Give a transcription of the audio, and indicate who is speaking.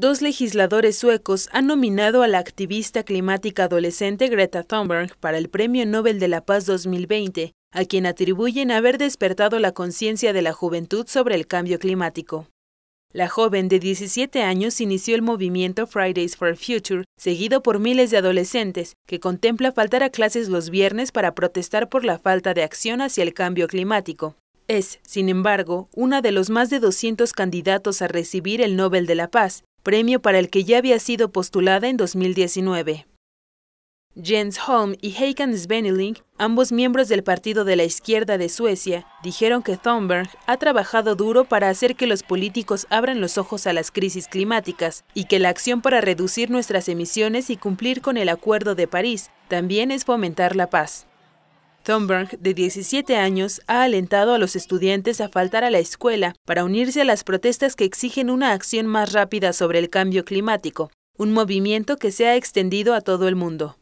Speaker 1: Dos legisladores suecos han nominado a la activista climática adolescente Greta Thunberg para el Premio Nobel de la Paz 2020, a quien atribuyen haber despertado la conciencia de la juventud sobre el cambio climático. La joven de 17 años inició el movimiento Fridays for Future, seguido por miles de adolescentes, que contempla faltar a clases los viernes para protestar por la falta de acción hacia el cambio climático. Es, sin embargo, una de los más de 200 candidatos a recibir el Nobel de la Paz, premio para el que ya había sido postulada en 2019. Jens Holm y Hakan Svenneling, ambos miembros del Partido de la Izquierda de Suecia, dijeron que Thunberg ha trabajado duro para hacer que los políticos abran los ojos a las crisis climáticas y que la acción para reducir nuestras emisiones y cumplir con el Acuerdo de París también es fomentar la paz. Thunberg, de 17 años, ha alentado a los estudiantes a faltar a la escuela para unirse a las protestas que exigen una acción más rápida sobre el cambio climático, un movimiento que se ha extendido a todo el mundo.